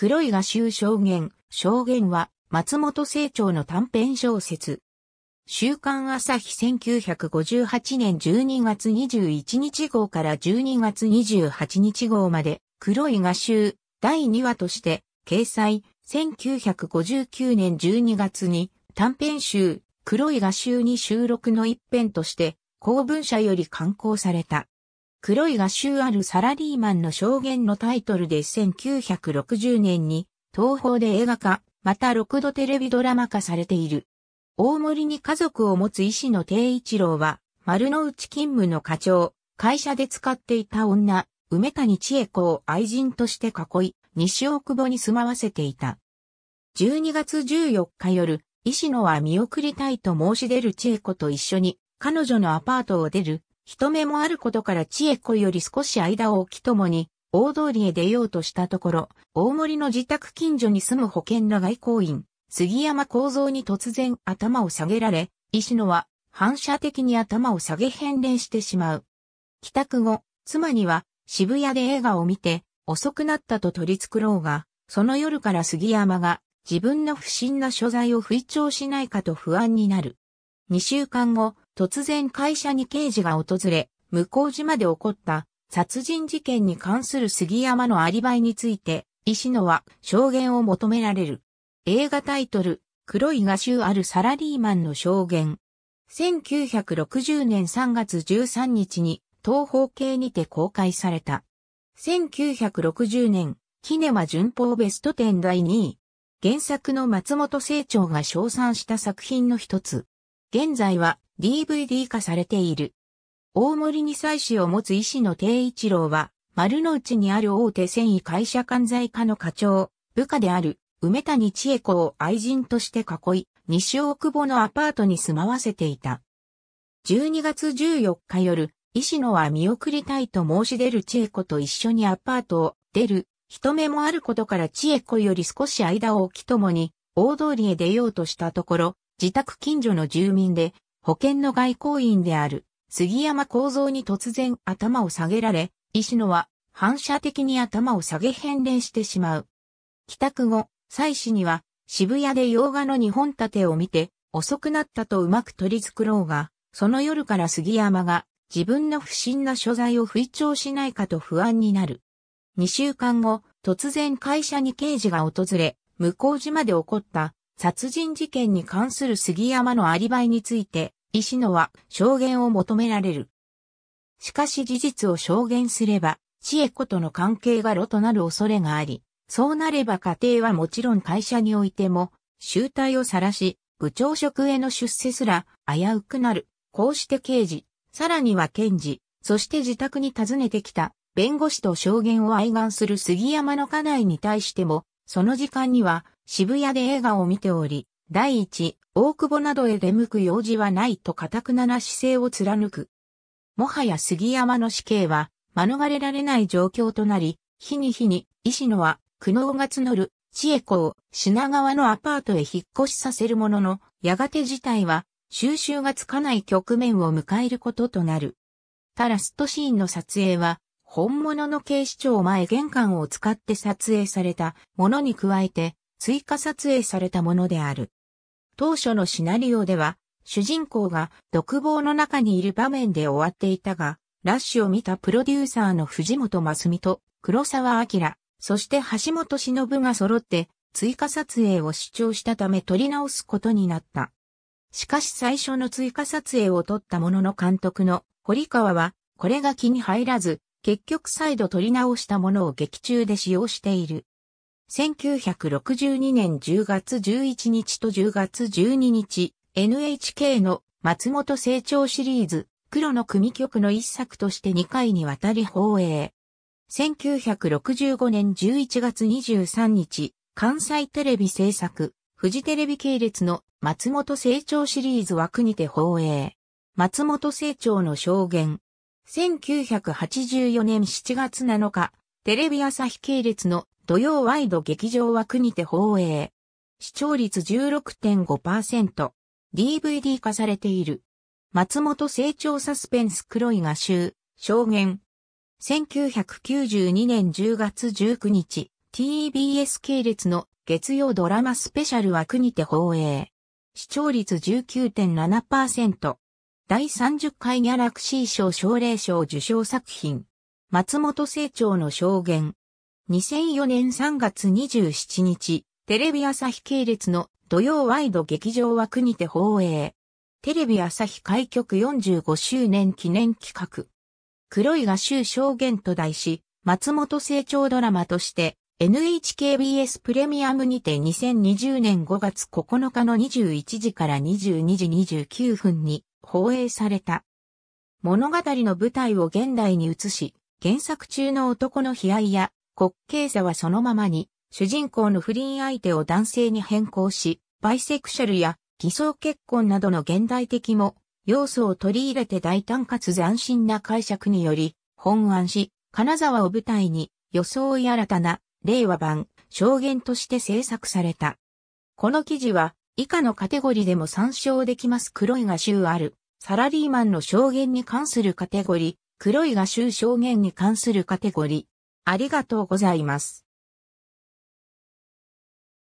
黒い画集証言、証言は、松本清張の短編小説。週刊朝日1958年12月21日号から12月28日号まで、黒い画集、第2話として、掲載、1959年12月に、短編集、黒い画集に収録の一編として、公文社より刊行された。黒い画集あるサラリーマンの証言のタイトルで1960年に東宝で映画化、また6度テレビドラマ化されている。大森に家族を持つ医師の定一郎は、丸の内勤務の課長、会社で使っていた女、梅谷千恵子を愛人として囲い、西大久保に住まわせていた。12月14日夜、石野は見送りたいと申し出る千恵子と一緒に、彼女のアパートを出る人目もあることから千恵子より少し間を置きともに、大通りへ出ようとしたところ、大森の自宅近所に住む保険の外交員、杉山幸三に突然頭を下げられ、石野は反射的に頭を下げ変連してしまう。帰宅後、妻には渋谷で映画を見て遅くなったと取り繕うが、その夜から杉山が自分の不審な所在を吹聴しないかと不安になる。2週間後、突然会社に刑事が訪れ、向島で起こった殺人事件に関する杉山のアリバイについて、石野は証言を求められる。映画タイトル、黒い画集あるサラリーマンの証言。1960年3月13日に東方系にて公開された。1960年、キネマ順法ベスト10第2位。原作の松本清張が称賛した作品の一つ。現在は DVD 化されている。大森に妻子を持つ医師の定一郎は、丸の内にある大手繊維会社管財課の課長、部下である梅谷千恵子を愛人として囲い、西大久保のアパートに住まわせていた。12月14日夜、石野は見送りたいと申し出る千恵子と一緒にアパートを出る、人目もあることから千恵子より少し間を置きともに、大通りへ出ようとしたところ、自宅近所の住民で、保険の外交員である杉山構三に突然頭を下げられ、石野は反射的に頭を下げ変連してしまう。帰宅後、妻子には渋谷で洋画の日本立てを見て遅くなったとうまく取り繕うが、その夜から杉山が自分の不審な所在を吹聴しないかと不安になる。2週間後、突然会社に刑事が訪れ、向島で起こった殺人事件に関する杉山のアリバイについて、石野は証言を求められる。しかし事実を証言すれば、千恵子との関係が露となる恐れがあり、そうなれば家庭はもちろん会社においても、集体を晒し、部長職への出世すら危うくなる。こうして刑事、さらには検事、そして自宅に訪ねてきた弁護士と証言を愛願する杉山の家内に対しても、その時間には渋谷で映画を見ており、第一、大久保などへ出向く用事はないと堅くなな姿勢を貫く。もはや杉山の死刑は免れられない状況となり、日に日に、石野は苦悩が募る、千恵子を品川のアパートへ引っ越しさせるものの、やがて事態は収拾がつかない局面を迎えることとなる。たラストシーンの撮影は、本物の警視庁前玄関を使って撮影されたものに加えて、追加撮影されたものである。当初のシナリオでは、主人公が独房の中にいる場面で終わっていたが、ラッシュを見たプロデューサーの藤本真澄と黒沢明、そして橋本忍が揃って追加撮影を主張したため撮り直すことになった。しかし最初の追加撮影を撮ったものの監督の堀川はこれが気に入らず、結局再度撮り直したものを劇中で使用している。1962年10月11日と10月12日、NHK の松本成長シリーズ、黒の組曲の一作として2回にわたり放映。1965年11月23日、関西テレビ制作、フジテレビ系列の松本成長シリーズ枠にて放映。松本成長の証言。1984年7月7日、テレビ朝日系列の土曜ワイド劇場枠にて放映。視聴率16.5%。DVD 化されている。松本成長サスペンス黒い画集、証言。1992年10月19日、TBS 系列の月曜ドラマスペシャル枠にて放映。視聴率19.7%。第30回ギャラクシー賞奨励賞受賞作品。松本清張の証言。2004年3月27日、テレビ朝日系列の土曜ワイド劇場枠にて放映。テレビ朝日開局45周年記念企画。黒い画集証言と題し、松本成長ドラマとして NHKBS プレミアムにて2020年5月9日の21時から22時29分に放映された。物語の舞台を現代に移し、原作中の男の悲哀や滑稽さはそのままに、主人公の不倫相手を男性に変更し、バイセクシャルや偽装結婚などの現代的も要素を取り入れて大胆かつ斬新な解釈により、本案し、金沢を舞台に装い新たな令和版証言として制作された。この記事は以下のカテゴリーでも参照できます黒いが衆ある、サラリーマンの証言に関するカテゴリー、黒いが衆証言に関するカテゴリー、ありがとうございます。